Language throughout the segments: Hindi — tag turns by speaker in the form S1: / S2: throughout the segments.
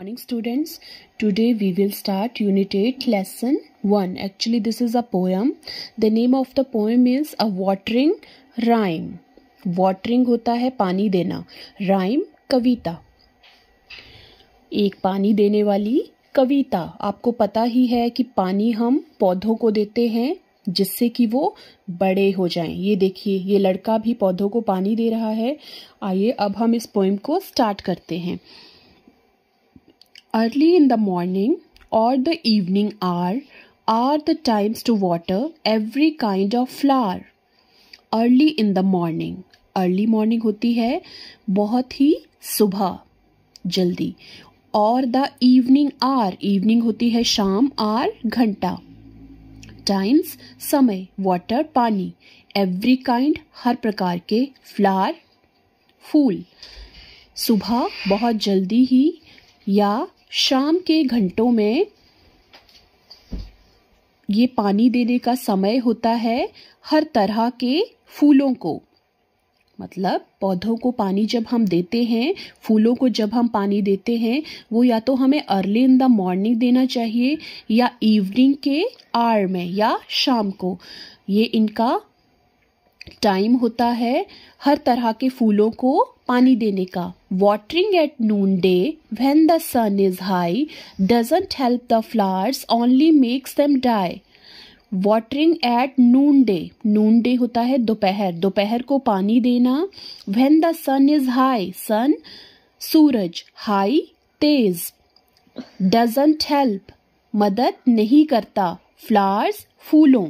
S1: morning students today we will start unit 8 lesson 1 actually this is a poem the name of the poem is a watering rhyme watering hota hai pani dena rhyme kavita ek pani dene wali kavita aapko pata hi hai ki pani hum paudhon ko dete hain जिससे कि वो बड़े हो जाएं ये देखिए ये लड़का भी पौधों को पानी दे रहा है आइए अब हम इस पोइम को स्टार्ट करते हैं early in the morning or the evening hour are the times to water every kind of flower. Early in the morning. Early morning होती है बहुत ही सुबह जल्दी और द इवनिंग आर इवनिंग होती है शाम आर घंटा टाइम्स समय वाटर पानी एवरी काइंड हर प्रकार के फ्लावर फूल सुबह बहुत जल्दी ही या शाम के घंटों में ये पानी देने का समय होता है हर तरह के फूलों को मतलब पौधों को पानी जब हम देते हैं फूलों को जब हम पानी देते हैं वो या तो हमें अर्ली इन द मॉर्निंग देना चाहिए या इवनिंग के आर में या शाम को ये इनका टाइम होता है हर तरह के फूलों को पानी देने का watering at noon day when the sun is high doesn't help the flowers only makes them die watering at noon day noon day होता है दोपहर दोपहर को पानी देना when the sun is high sun सूरज हाई तेज डजेंट हेल्प मदद नहीं करता फ्लावर्स फूलों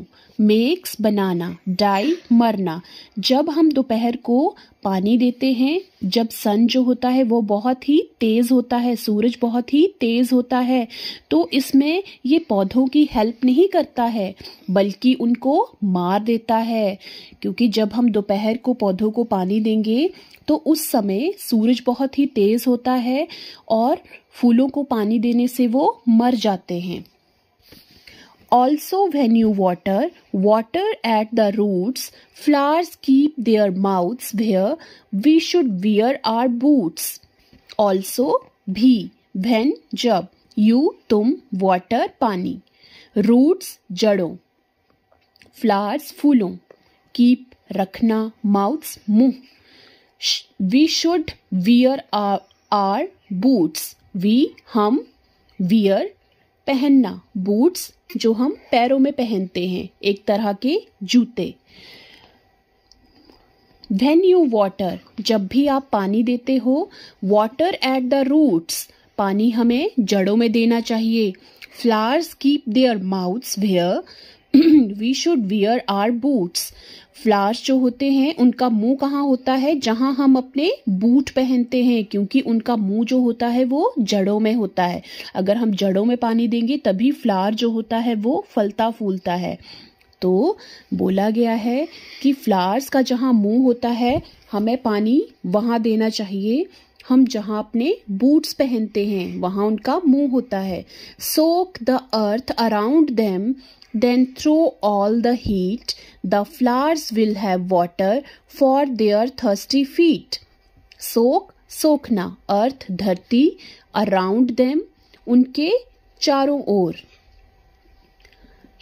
S1: मेक्स बनाना डाई मरना जब हम दोपहर को पानी देते हैं जब सन जो होता है वो बहुत ही तेज़ होता है सूरज बहुत ही तेज़ होता है तो इसमें ये पौधों की हेल्प नहीं करता है बल्कि उनको मार देता है क्योंकि जब हम दोपहर को पौधों को पानी देंगे तो उस समय सूरज बहुत ही तेज़ होता है और फूलों को पानी देने से वो मर जाते हैं Also, when you water, water at the roots. Flowers keep their mouths where we should wear our boots. Also, bhi when jab you tum water pani roots जड़ों flowers फूलों keep rakhna mouths muh we should wear our, our boots we hum wear पहनना बूट्स जो हम पैरों में पहनते हैं एक तरह के जूते वेन यू वॉटर जब भी आप पानी देते हो वॉटर एट द रूट्स पानी हमें जड़ों में देना चाहिए flowers keep their mouths where we should wear our boots flowers जो होते हैं उनका मुंह कहाँ होता है जहां हम अपने बूट पहनते हैं क्योंकि उनका मुंह जो होता है वो जड़ों में होता है अगर हम जड़ों में पानी देंगे तभी फ्लावर जो होता है वो फलता फूलता है तो बोला गया है कि फ्लावर्स का जहाँ मुंह होता है हमें पानी वहाँ देना चाहिए हम जहाँ अपने बूट्स पहनते हैं वहाँ उनका मुंह होता है soak the earth around them then throw all the heat. The flowers will have water for their thirsty feet. Soak, सोखना अर्थ धरती अराउंड देम उनके चारों ओर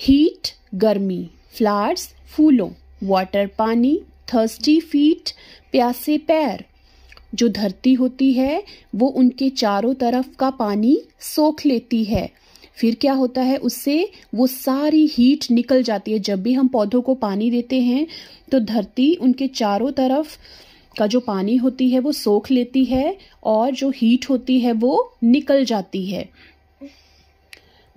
S1: हीट गर्मी फ्लावर्स फूलों वाटर पानी थर्स्टी फीट प्यासे पैर जो धरती होती है वो उनके चारों तरफ का पानी सोख लेती है फिर क्या होता है उससे वो सारी हीट निकल जाती है जब भी हम पौधों को पानी देते हैं तो धरती उनके चारों तरफ का जो पानी होती है वो सोख लेती है और जो हीट होती है वो निकल जाती है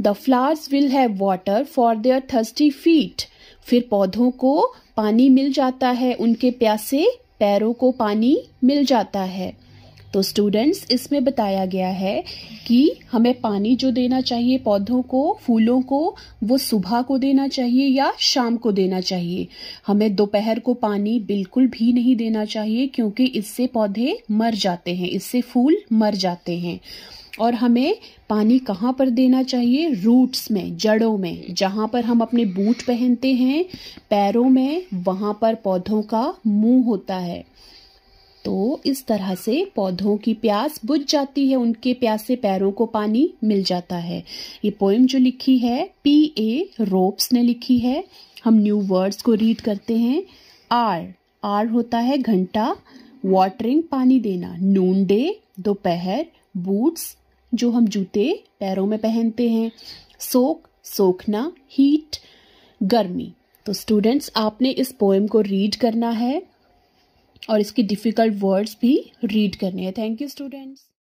S1: the flowers will have water for their thirsty feet फिर पौधों को पानी मिल जाता है उनके प्यासे पैरों को पानी मिल जाता है तो स्टूडेंट्स इसमें बताया गया है कि हमें पानी जो देना चाहिए पौधों को फूलों को वो सुबह को देना चाहिए या शाम को देना चाहिए हमें दोपहर को पानी बिल्कुल भी नहीं देना चाहिए क्योंकि इससे पौधे मर जाते हैं इससे फूल मर जाते हैं और हमें पानी कहाँ पर देना चाहिए रूट्स में जड़ों में जहाँ पर हम अपने बूट पहनते हैं पैरों में वहाँ पर पौधों का मुंह होता है तो इस तरह से पौधों की प्यास बुझ जाती है उनके प्यासे पैरों को पानी मिल जाता है ये पोएम जो लिखी है पी ए रोप्स ने लिखी है हम न्यू वर्ड्स को रीड करते हैं आर आर होता है घंटा वाटरिंग पानी देना नून डे दोपहर बूट्स जो हम जूते पैरों में पहनते हैं सोक सोखना हीट गर्मी तो स्टूडेंट्स आपने इस पोएम को रीड करना है और इसके डिफ़िकल्ट वर्ड्स भी रीड करने हैं थैंक यू स्टूडेंट्स